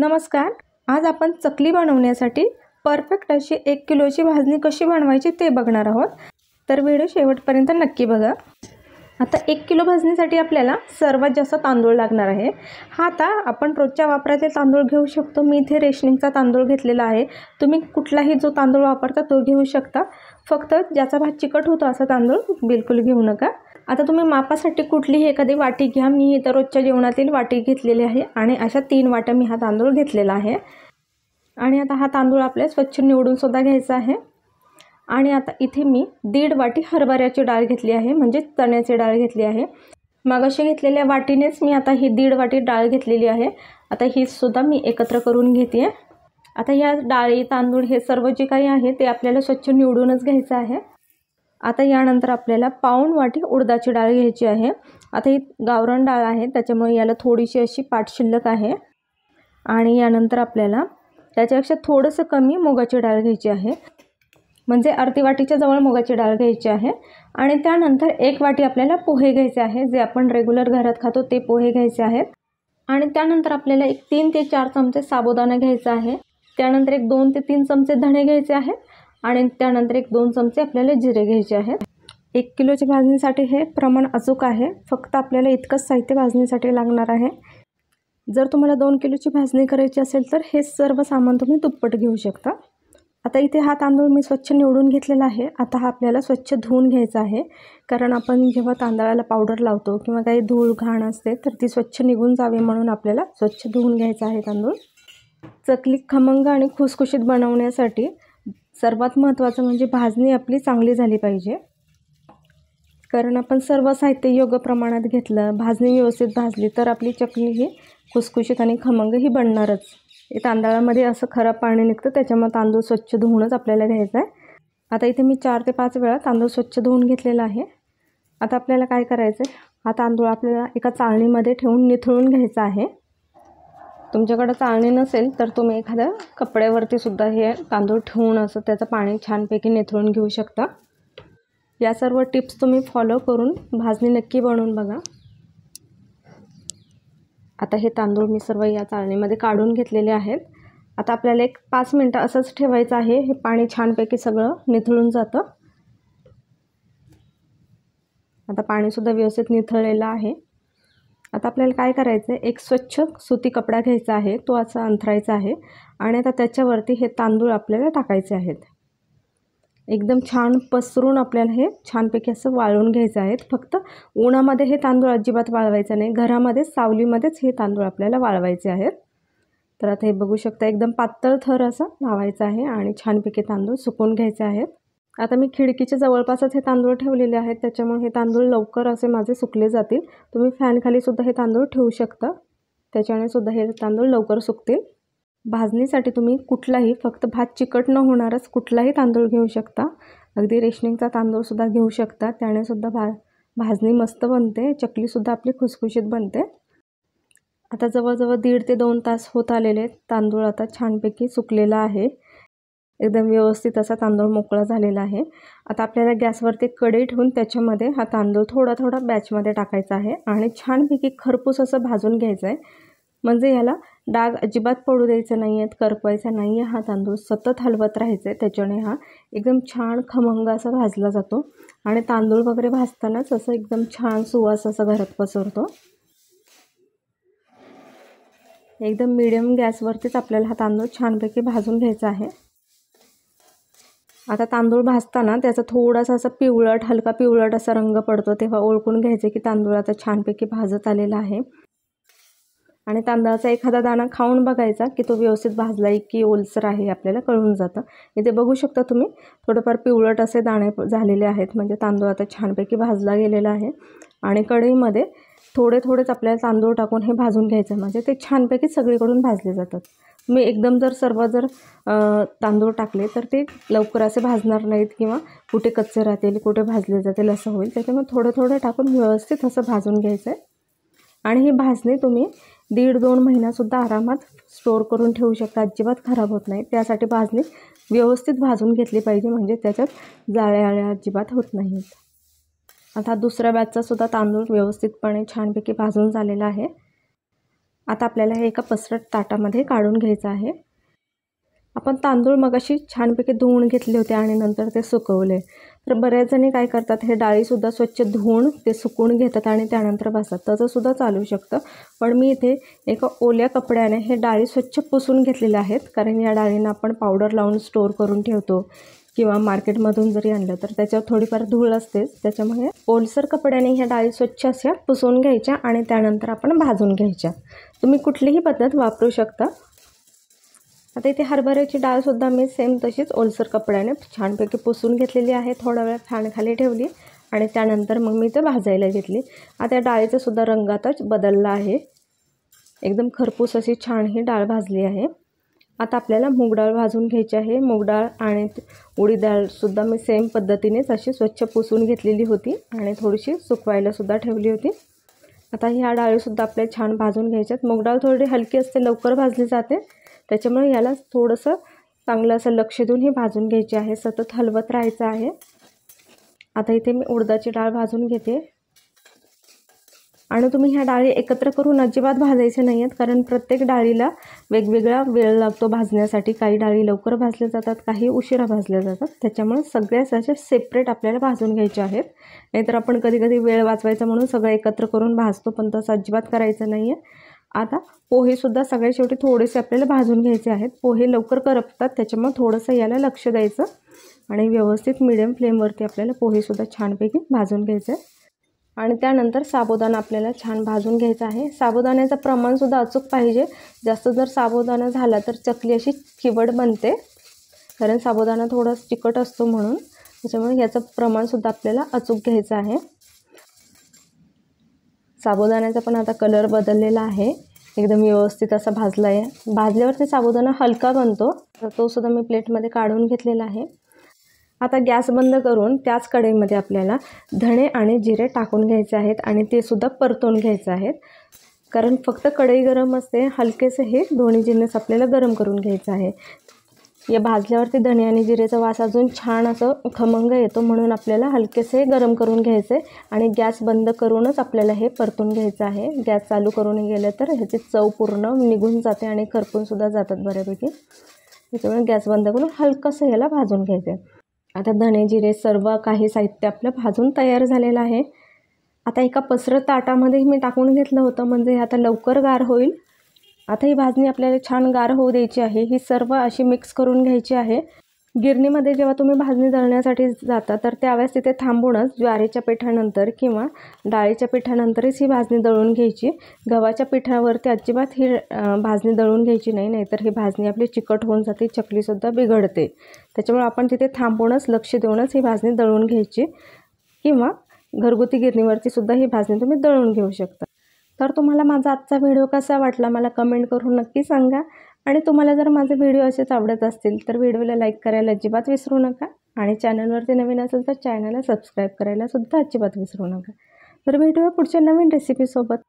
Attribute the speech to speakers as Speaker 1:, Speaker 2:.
Speaker 1: नमस्कार आज आपण चकली बनवण्यासाठी परफेक्ट अशी एक किलोची भाजणी कशी बनवायची ते बघणार आहोत तर व्हिडिओ शेवटपर्यंत नक्की बघा आता एक किलो भाजणीसाठी आपल्याला सर्वात जास्त तांदूळ लागणार आहे हा आता आपण रोजच्या वापरातील तांदूळ घेऊ शकतो मी इथे रेशनिंगचा तांदूळ घेतलेला आहे तुम्ही कुठलाही जो तांदूळ वापरता तो घेऊ शकता फक्त ज्याचा भात चिकट होतो असा तांदूळ बिलकुल घेऊ नका आता तुम्ही मापासाठी कुठलीही एखादी वाटी घ्या मी इथं रोजच्या जेवणातील वाटी घेतलेली आहे आणि अशा तीन वाट्या मी हा तांदूळ घेतलेला आहे आणि आता हा तांदूळ आपल्याला स्वच्छ निवडूनसुद्धा घ्यायचा आहे आणि आता इथे मी दीड वाटी हरभऱ्याची डाळ घेतली आहे म्हणजे चण्याची डाळ घेतली आहे मागाशी घेतलेल्या वाटीनेच मी आता ही दीड वाटी डाळ घेतलेली आहे आता हीसुद्धा मी एकत्र करून घेते आता या डाळी तांदूळ हे सर्व जे काही आहे ते आपल्याला स्वच्छ निवडूनच घ्यायचं आहे आता यानंतर आपल्याला पाऊण वाटी उडदाची डाळ घ्यायची आहे आता ही गावरण डाळ आहे त्याच्यामुळे याला थोडीशी अशी पाठ शिल्लक आहे आणि यानंतर आपल्याला त्याच्यापेक्षा थोडंसं कमी मुगाची डाळ घ्यायची आहे म्हणजे अर्धी वाटीच्या जवळ मुगाची डाळ घ्यायची आहे आणि त्यानंतर एक वाटी आपल्याला पोहे घ्यायचे आहे जे आपण रेग्युलर घरात खातो ते पोहे घ्यायचे आहेत आणि त्यानंतर आपल्याला एक तीन ते चार चमचे साबुदाणा घ्यायचा आहे त्यानंतर एक दोन ते तीन चमचे धणे घ्यायचे आहेत आणि त्यानंतर एक दोन चमचे आपल्याला जिरे घ्यायचे आहेत एक किलोच्या भाजणीसाठी हे प्रमाण अचूक आहे फक्त आपल्याला इतकंच साहित्य भाजणीसाठी लागणार आहे जर तुम्हाला दोन किलोची भाजणी करायची असेल तर हे सर्व सामान तुम्ही दुप्पट घेऊ शकता आता इथे हा तांदूळ मी स्वच्छ निवडून घेतलेला आहे आता हा आपल्याला स्वच्छ धुवून घ्यायचा आहे कारण आपण जेव्हा तांदळाला पावडर लावतो किंवा काही धूळ घाण असते तर ती स्वच्छ निघून जावी म्हणून आपल्याला स्वच्छ धुवून घ्यायचा आहे तांदूळ चकली खमंग आणि खुसखुशीत बनवण्यासाठी सर्वात महत्त्वाचं म्हणजे भाजणी आपली चांगली झाली पाहिजे कारण आपण सर्व साहित्य योग्य प्रमाणात घेतलं भाजणी व्यवस्थित भाजली तर आपली चकली ही खुसखुशीत आणि खमंग ही बनणारच तांदळामध्ये असं खराब पाणी निघतं त्याच्यामुळे तांदूळ स्वच्छ धुवूनच आपल्याला घ्यायचं आहे आता इथे मी चार ते पाच वेळा तांदूळ स्वच्छ धुवून घेतलेला आहे आता आपल्याला काय करायचं आहे हा तांदूळ आपल्याला एका चाळणीमध्ये ठेवून निथळून घ्यायचा आहे तुमच्याकडं चाळणी नसेल तर तुम्ही एखाद्या कपड्यावरती सुद्धा हे तांदूळ ठेवून असं त्याचं पाणी छानपैकी निथळून घेऊ शकता या सर्व टिप्स तुम्ही फॉलो करून भाजणी नक्की बनवून बघा आता हे तांदूळ मी सर्व या चाळणीमध्ये काढून घेतलेले आहेत आता आपल्याला एक पाच मिनटं असंच ठेवायचं आहे हे पाणी छानपैकी सगळं निथळून जातं आता पाणीसुद्धा व्यवस्थित निथळलेलं आहे आता आपल्याला काय करायचं आहे एक स्वच्छ सुती कपडा घ्यायचा आहे तो असा अंथरायचा आहे आणि आता त्याच्यावरती हे तांदूळ आपल्याला टाकायचे आहेत एकदम छान पसरून आपल्याला हे छानपैकी असं वाळून घ्यायचं आहेत फक्त उन्हामध्ये हे तांदूळ अजिबात वाळवायचं नाही घरामध्ये सावलीमध्येच हे तांदूळ आपल्याला वाळवायचे आहेत तर आता हे बघू शकता एकदम पातळ थर असा लावायचं आहे आणि छानपैकी तांदूळ सुकून घ्यायचे आहेत आता मी खिडकीच्या जवळपासच हे तांदूळ ठेवलेले आहेत त्याच्यामुळे हे तांदूळ लवकर असे माझे सुकले जातील तुम्ही फॅनखालीसुद्धा हे तांदूळ ठेवू शकता त्याच्याने सुद्धा हे तांदूळ लवकर सुकतील भाजणीसाठी तुम्ही कुठलाही फक्त भात चिकट न होणारच कुठलाही तांदूळ घेऊ शकता अगदी रेशनिंगचा तांदूळसुद्धा घेऊ शकता त्याने सुद्धा भा भाजणी मस्त बनते चकलीसुद्धा आपली खुसखुशीत बनते आता जवळजवळ दीड ते दोन तास होत आलेले तांदूळ आता छानपैकी सुकलेला आहे एकदम व्यवस्थित असा तांदूळ मोकळा झालेला आहे आता आपल्याला गॅसवरती कढई ठेवून त्याच्यामध्ये हा तांदूळ थोडा थोडा बॅचमध्ये टाकायचा आहे आणि छानपैकी खरपूस असं भाजून घ्यायचं आहे म्हणजे याला डाग अजिबात पडू द्यायचं नाही आहेत करपवायचा नाही आहे हा तांदूळ सतत हलवत राहायचा आहे त्याच्याने हा एकदम छान खमंग असा भाजला जातो आणि तांदूळ वगैरे भाजतानाच असं एकदम छान सुवास असा घरात पसरतो एकदम मीडियम गॅसवरतीच आपल्याला हा तांदूळ छानपैकी भाजून घ्यायचा आहे आता तांदूळ भाजताना त्याचा थोडासा असा पिवळट हलका पिवळट असा रंग पडतो तेव्हा ओळखून घ्यायचं की तांदूळ आता छानपैकी भाजत आलेला आहे आणि तांदळाचा एखादा दाणा खाऊन बघायचा की तो व्यवस्थित भाजला आहे की ओलसर आहे आपल्याला कळून जातं इथे बघू शकता तुम्ही थोडंफार पिवळट असे दाणे झालेले आहेत म्हणजे तांदूळ आता छानपैकी भाजला गेलेला आहे आणि कढईमध्ये थोडे थोडेच आपल्याला तांदूळ टाकून हे भाजून घ्यायचं म्हणजे ते छानपैकी सगळीकडून भाजले जातात मी एकदम जर सर्व जर तांदूळ टाकले तर ते लवकर असे भाजणार नाहीत किंवा कुठे कच्चे राहतील कुठे भाजले जातील असं होईल त्याच्यामुळे थोडं थोडं टाकून व्यवस्थित असं भाजून घ्यायचं आहे आणि हे भाजणी तुम्ही दीड दोन महिनासुद्धा आरामात स्टोअर करून ठेवू शकता अजिबात खराब होत नाही त्यासाठी भाजणी व्यवस्थित भाजून घेतली पाहिजे म्हणजे त्याच्यात जाळ्या अजिबात होत नाहीत आता दुसऱ्या बॅचचा सुद्धा तांदूळ व्यवस्थितपणे छानपैकी भाजून झालेला आहे आता आपल्याला हे एका पसरट ताटामध्ये काढून घ्यायचं आहे आपण तांदूळ मगाशी छानपैकी धुवून घेतले होते आणि नंतर ते सुकवले तर बऱ्याच जणी काय करतात हे डाळीसुद्धा स्वच्छ धुवून ते सुकून घेतात आणि त्यानंतर भासतात तसंसुद्धा चालू शकतं पण मी इथे एका ओल्या कपड्याने हे डाळी स्वच्छ पुसून घेतलेल्या आहेत कारण या डाळींना आपण पावडर लावून स्टोअर करून ठेवतो किंवा मार्केटमधून जरी आणलं तर त्याच्यावर थोडीफार धूळ असतेच त्याच्यामुळे ओलसर कपड्याने ह्या डाळी स्वच्छ अशा पुसून घ्यायच्या आणि त्यानंतर आपण भाजून घ्यायच्या तुम्ही कुठलीही पद्धत वापरू शकता आता इथे हरभऱ्याची डाळसुद्धा मी सेम तशीच ओलसर कपड्याने छानपैकी पुसून घेतलेली आहे थोडा वेळ फॅनखाली ठेवली आणि त्यानंतर मग मी ते भाजायला घेतली आता डाळीचासुद्धा रंगातच बदलला आहे एकदम खरपूस अशी छान ही डाळ भाजली आहे आता आपल्याला डाळ भाजून घ्यायची आहे डाळ आणि उडी डाळसुद्धा मी सेम पद्धतीनेच अशी स्वच्छ पुसून घेतलेली होती आणि थोडीशी सुकवायलासुद्धा ठेवली होती आता ह्या डाळीसुद्धा आपल्याला छान भाजून घ्यायच्यात डाळ थोडी हलकी असते लवकर भाजली जाते त्याच्यामुळे याला थोडंसं चांगलं असं लक्ष देऊन हे भाजून घ्यायचे आहे सतत हलवत राहायचं आहे आता इथे मी उडदाची डाळ भाजून घेते आणि तुम्ही ह्या डाळी एकत्र करून अजिबात भाजायचे नाही आहेत कारण प्रत्येक डाळीला वेगवेगळा वेळ लागतो भाजण्यासाठी काही डाळी लवकर भाजल्या जातात काही उशिरा भाजल्या जातात त्याच्यामुळे सगळ्याच असे सेपरेट आपल्याला भाजून घ्यायचे आहेत नाहीतर आपण कधी कधी वेळ वाचवायचा म्हणून सगळं एकत्र करून भाजतो पण तसं अजिबात करायचं नाही आहे आता पोहेसुद्धा सगळ्या शेवटी थोडेसे आपल्याला भाजून घ्यायचे आहेत पोहे लवकर करपतात त्याच्यामुळे थोडंसं याला लक्ष द्यायचं आणि व्यवस्थित मिडियम फ्लेमवरती आपल्याला पोहेसुद्धा छानपैकी भाजून घ्यायचं आहे आणि त्यानंतर साबुदाणा आपल्याला छान भाजून घ्यायचा आहे साबुदाण्याचं प्रमाणसुद्धा अचूक पाहिजे जास्त जर साबुदाणा झाला तर चकली अशी किवड बनते कारण साबुदाणा थोडा तिखट असतो म्हणून त्याच्यामुळे याचं प्रमाणसुद्धा आपल्याला अचूक घ्यायचं आहे साबुदाण्याचा पण आता कलर बदललेला आहे एकदम व्यवस्थित असा भाजला आहे भाजल्यावरती साबुदाणा हलका बनतो तर तोसुद्धा मी प्लेटमध्ये काढून घेतलेला आहे आता गॅस बंद करून त्याच कढईमध्ये आपल्याला धणे आणि जिरे टाकून घ्यायचे आहेत आणि ते सुद्धा परतून घ्यायचे आहेत कारण फक्त कढई गरम असते हलकेसे हे दोन्ही जिन्नस आपल्याला गरम करून घ्यायचं आहे या भाजल्यावरती धणे आणि जिरेचा वास अजून छान असं खमंग येतो म्हणून आपल्याला हलकेसे गरम करून घ्यायचे आणि गॅस बंद करूनच आपल्याला हे परतून घ्यायचं आहे गॅस चालू करून गेलं तर ह्याची चव पूर्ण निघून जाते आणि खरपूनसुद्धा जातात बऱ्यापैकी त्याच्यामुळे गॅस बंद करून हलकंसं ह्याला भाजून घ्यायचं आता धणे जिरे सर्व काही साहित्य आपलं भाजून तयार झालेलं आहे आता एका पसरत ताटामध्ये मी टाकून घेतलं होतं म्हणजे आता लवकर गार होईल आता ही भाजणी आपल्याला छान गार होऊ द्यायची आहे ही सर्व अशी मिक्स करून घ्यायची आहे गिरणीमध्ये जेव्हा तुम्ही भाजणी दळण्यासाठी जाता तर त्यावेळेस तिथे थांबूनच ज्वारीच्या पिठानंतर किंवा डाळीच्या पिठानंतरच ही भाजणी दळून घ्यायची गव्हाच्या पिठावरती अजिबात ही भाजणी दळून घ्यायची नाही नाहीतर ही भाजणी आपली चिकट होऊन जाते चकलीसुद्धा बिघडते त्याच्यामुळे आपण तिथे थांबूनच लक्ष देऊनच ही भाजणी दळून घ्यायची किंवा घरगुती गिरणीवरतीसुद्धा ही भाजणी तुम्ही दळून घेऊ शकता तर तुम्हाला माझा आजचा व्हिडिओ कसा वाटला मला कमेंट करून नक्की सांगा आणि तुम्हाला जर माझे व्हिडिओ असेच आवडत असतील तर व्हिडिओला लाईक करायला अजिबात विसरू नका आणि चॅनलवरती नवीन असेल तर चॅनलला सबस्क्राईब सुद्धा अजिबात विसरू नका तर भेटूया पुढच्या नवीन रेसिपीसोबत